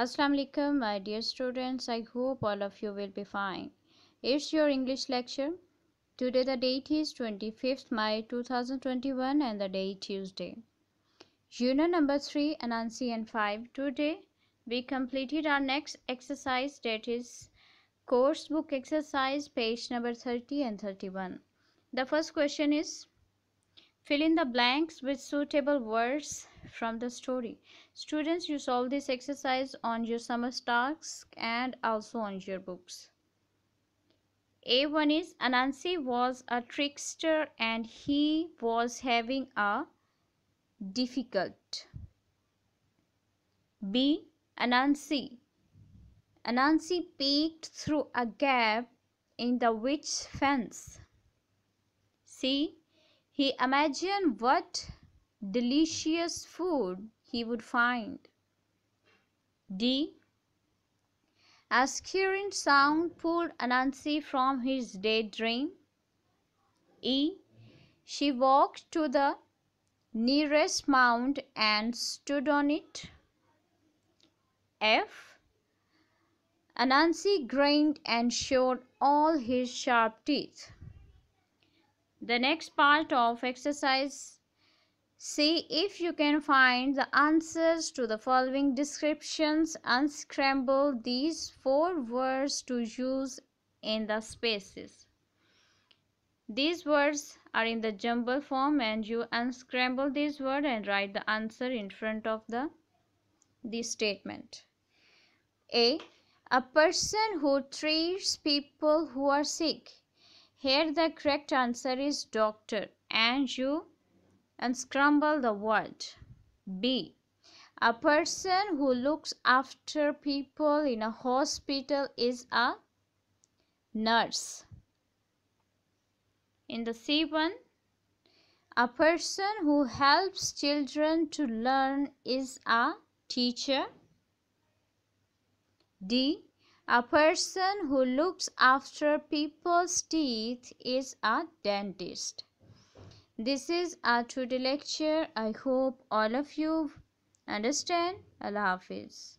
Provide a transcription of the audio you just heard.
Assalamu alaikum my dear students I hope all of you will be fine It's your English lecture Today the date is 25th May 2021 and the day Tuesday Unit number 3 Anansi and 5 Today we completed our next exercise that is course book exercise page number 30 and 31 The first question is Fill in the blanks with suitable words from the story. Students, you solve this exercise on your summer stocks and also on your books. A1 is Anansi was a trickster and he was having a difficult. B. Anansi. Anansi peeked through a gap in the witch fence. C. He imagined what delicious food he would find. D. A scurrying sound pulled Anansi from his daydream. E. She walked to the nearest mound and stood on it. F. Anansi grinned and showed all his sharp teeth. The next part of exercise See if you can find the answers to the following descriptions. Unscramble these four words to use in the spaces. These words are in the jumble form and you unscramble these words and write the answer in front of the, the statement. A. A person who treats people who are sick. Here the correct answer is doctor and you unscramble the word. B. A person who looks after people in a hospital is a nurse. In the C1, a person who helps children to learn is a teacher. D. A person who looks after people's teeth is a dentist. This is a today lecture. I hope all of you understand. Allah Hafiz.